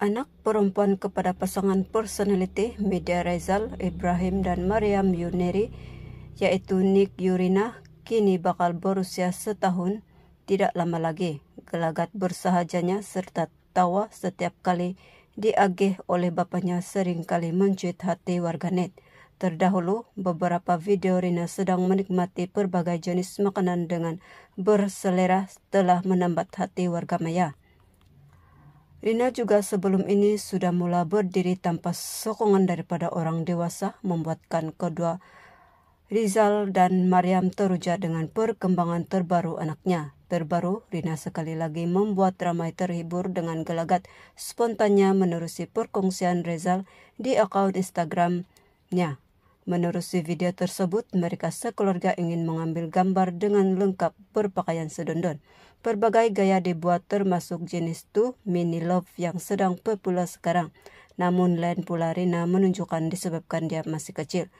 anak perempuan kepada pasangan personaliti media Rizal Ibrahim dan Maryam Yuneri iaitu Nick Yurina kini bakal berusia setahun tidak lama lagi. Gelagat bersahajanya serta tawa setiap kali diagih oleh bapanya sering kali mencuit hati warganet. Terdahulu, beberapa video Rina sedang menikmati berbagai jenis makanan dengan berselera telah menambat hati warga maya. Rina juga sebelum ini sudah mula berdiri tanpa sokongan daripada orang dewasa, membuatkan kedua Rizal dan Mariam teruja dengan perkembangan terbaru anaknya. Terbaru, Rina sekali lagi membuat ramai terhibur dengan gelagat spontannya menerusi perkongsian Rizal di akun Instagramnya. Menerusi video tersebut, mereka sekeluarga ingin mengambil gambar dengan lengkap berpakaian sedondon. Berbagai gaya dibuat termasuk jenis tu mini love yang sedang populer sekarang. Namun lain pula Rina menunjukkan disebabkan dia masih kecil.